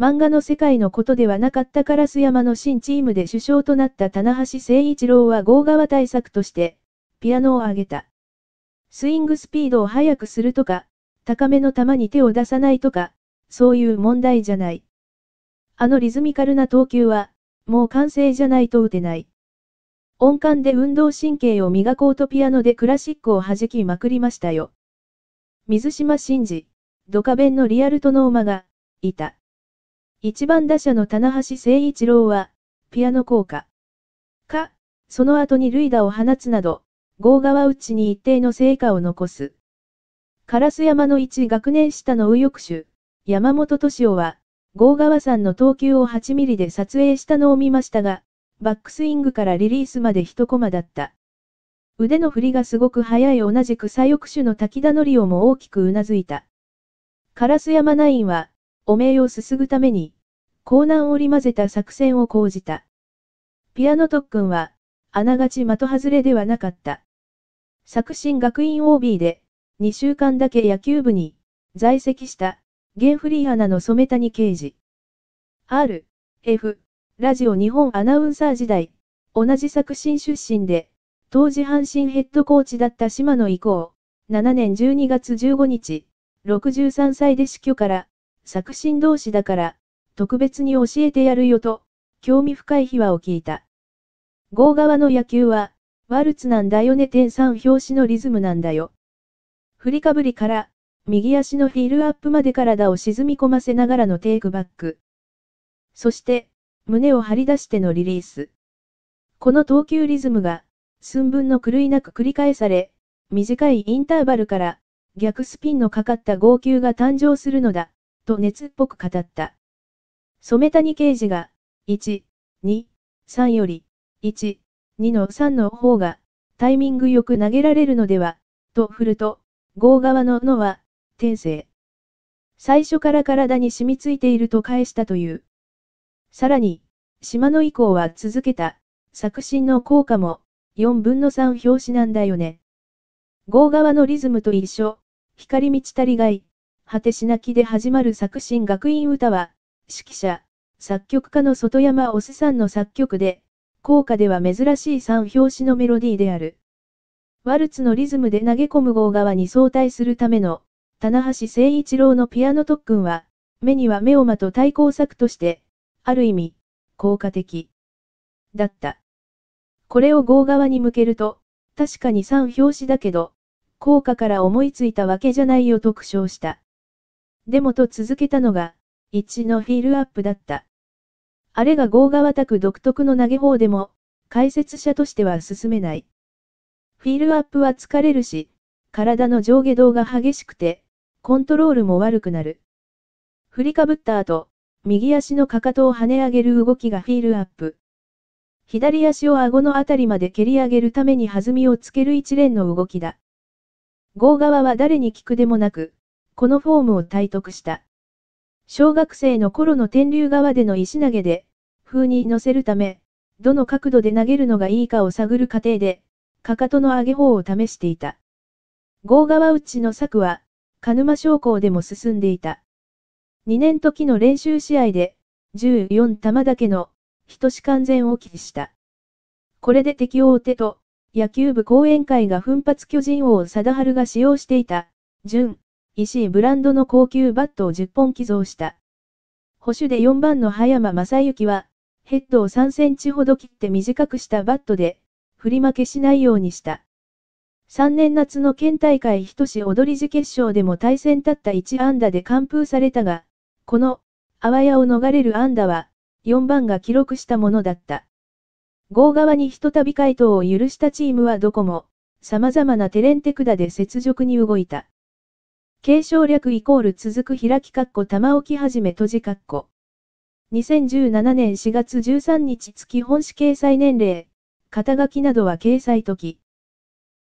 漫画の世界のことではなかった烏山の新チームで首相となった棚橋誠一郎は豪川対策として、ピアノを上げた。スイングスピードを速くするとか、高めの球に手を出さないとか、そういう問題じゃない。あのリズミカルな投球は、もう完成じゃないと打てない。音感で運動神経を磨こうとピアノでクラシックを弾きまくりましたよ。水島真嗣、ドカベンのリアルトノーマが、いた。1番打者の棚橋誠一郎は、ピアノ効果。か、その後に塁打を放つなど、合川内ちに一定の成果を残す。カラス山の1学年下の右翼手、山本敏夫は、合川さんの投球を8ミリで撮影したのを見ましたが、バックスイングからリリースまで一コマだった。腕の振りがすごく速い同じく左翼手の滝田則夫も大きくうなずいた。ス山ナインは、汚名をすすぐために、江南を織り交ぜた作戦を講じた。ピアノ特訓は、あながち的外れではなかった。作新学院 OB で、2週間だけ野球部に、在籍した、ゲンフリーアナの染谷刑事。R、F、ラジオ日本アナウンサー時代、同じ作新出身で、当時阪神ヘッドコーチだった島野以降、7年12月15日、63歳で死去から、作新同士だから、特別に教えてやるよと、興味深い秘話を聞いた。豪側の野球は、ワルツなんだよね。点3表紙のリズムなんだよ。振りかぶりから、右足のヒールアップまで体を沈み込ませながらのテイクバック。そして、胸を張り出してのリリース。この投球リズムが、寸分の狂いなく繰り返され、短いインターバルから、逆スピンのかかった号泣が誕生するのだ。と熱っぽく語った。染谷刑事が、1、2、3より、1、2の3の方が、タイミングよく投げられるのでは、と振ると、5側ののは、天性。最初から体に染みついていると返したという。さらに、島の以降は続けた、作新の効果も、4分の3表紙なんだよね。5側のリズムと一緒、光満ちたりがい、果てしなきで始まる作新学院歌は、指揮者、作曲家の外山おすさんの作曲で、効果では珍しい三拍子のメロディーである。ワルツのリズムで投げ込む号側に相対するための、棚橋誠一郎のピアノ特訓は、目には目をまと対抗策として、ある意味、効果的。だった。これを号側に向けると、確かに三拍子だけど、効果から思いついたわけじゃないと特徴した。でもと続けたのが、1のフィールアップだった。あれが豪川拓独特の投げ方でも、解説者としては進めない。フィールアップは疲れるし、体の上下動が激しくて、コントロールも悪くなる。振りかぶった後、右足のかかとを跳ね上げる動きがフィールアップ。左足を顎のあたりまで蹴り上げるために弾みをつける一連の動きだ。号側は誰に聞くでもなく、このフォームを体得した。小学生の頃の天竜川での石投げで、風に乗せるため、どの角度で投げるのがいいかを探る過程で、かかとの上げ方を試していた。郷川内の策は、鹿沼商工でも進んでいた。2年時の練習試合で、14玉だけの、等し完全を期した。これで敵を追手と、野球部後援会が奮発巨人王貞治が使用していた、準、石井ブランドの高級バットを10本寄贈した。保守で4番の葉山正幸は、ヘッドを3センチほど切って短くしたバットで、振り負けしないようにした。3年夏の県大会一市踊り時決勝でも対戦たった1安打で完封されたが、この、あわやを逃れる安打は、4番が記録したものだった。豪側にひとたび回答を許したチームはどこも、様々なテレンテクダで雪辱に動いた。継承略イコール続く開き括弧玉置き始め閉じ括弧。2017年4月13日月本誌掲載年齢、肩書きなどは掲載時。